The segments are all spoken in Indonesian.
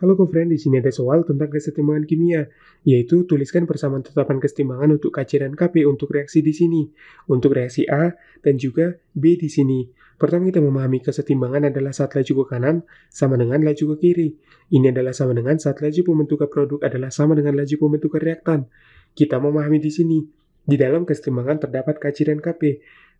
Halo co-friend, di sini ada soal tentang kesetimbangan kimia, yaitu tuliskan persamaan tetapan kesetimbangan untuk KC dan Kp untuk reaksi di sini, untuk reaksi A, dan juga B di sini. Pertama kita memahami kesetimbangan adalah saat laju ke kanan sama dengan laju ke kiri. Ini adalah sama dengan saat laju pembentukan produk adalah sama dengan laju pembentukan reaktan. Kita memahami di sini. Di dalam kesetimbangan terdapat KC dan Kp.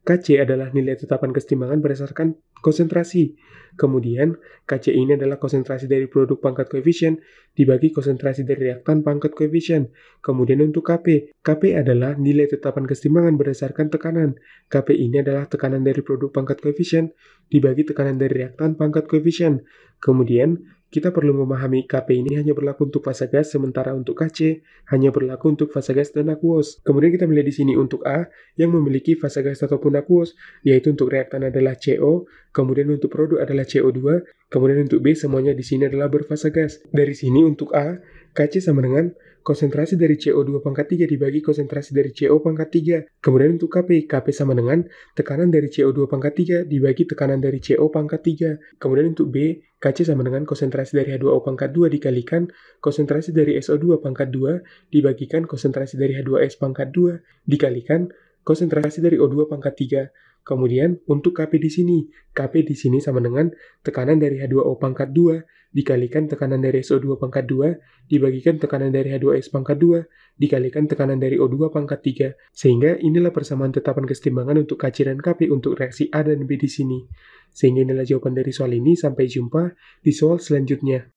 KC adalah nilai tetapan kesetimbangan berdasarkan Konsentrasi. Kemudian, KC ini adalah konsentrasi dari produk pangkat koefisien dibagi konsentrasi dari reaktan pangkat koefisien. Kemudian untuk KP, KP adalah nilai tetapan kesetimbangan berdasarkan tekanan. KP ini adalah tekanan dari produk pangkat koefisien dibagi tekanan dari reaktan pangkat koefisien. Kemudian, kita perlu memahami KP ini hanya berlaku untuk fase gas, sementara untuk KC hanya berlaku untuk fase gas dan aquos. Kemudian kita melihat di sini untuk A yang memiliki fase gas ataupun aquos, yaitu untuk reaktan adalah CO, kemudian untuk produk adalah CO2, Kemudian untuk B semuanya di sini adalah berfase gas. Dari sini untuk A, KC sama dengan konsentrasi dari CO2 pangkat 3 dibagi konsentrasi dari CO pangkat 3. Kemudian untuk KP, KP sama dengan tekanan dari CO2 pangkat 3 dibagi tekanan dari CO pangkat 3. Kemudian untuk B, KC sama dengan konsentrasi dari H2O pangkat 2 dikalikan konsentrasi dari SO2 pangkat 2 dibagikan konsentrasi dari H2S pangkat 2 dikalikan konsentrasi dari O2 pangkat 3 Kemudian untuk KP di sini, KP di sini sama dengan tekanan dari H2O pangkat 2 dikalikan tekanan dari SO2 pangkat 2 dibagikan tekanan dari H2S pangkat 2 dikalikan tekanan dari O2 pangkat 3. Sehingga inilah persamaan tetapan kesetimbangan untuk kaciran KP untuk reaksi A dan B di sini. Sehingga inilah jawaban dari soal ini, sampai jumpa di soal selanjutnya.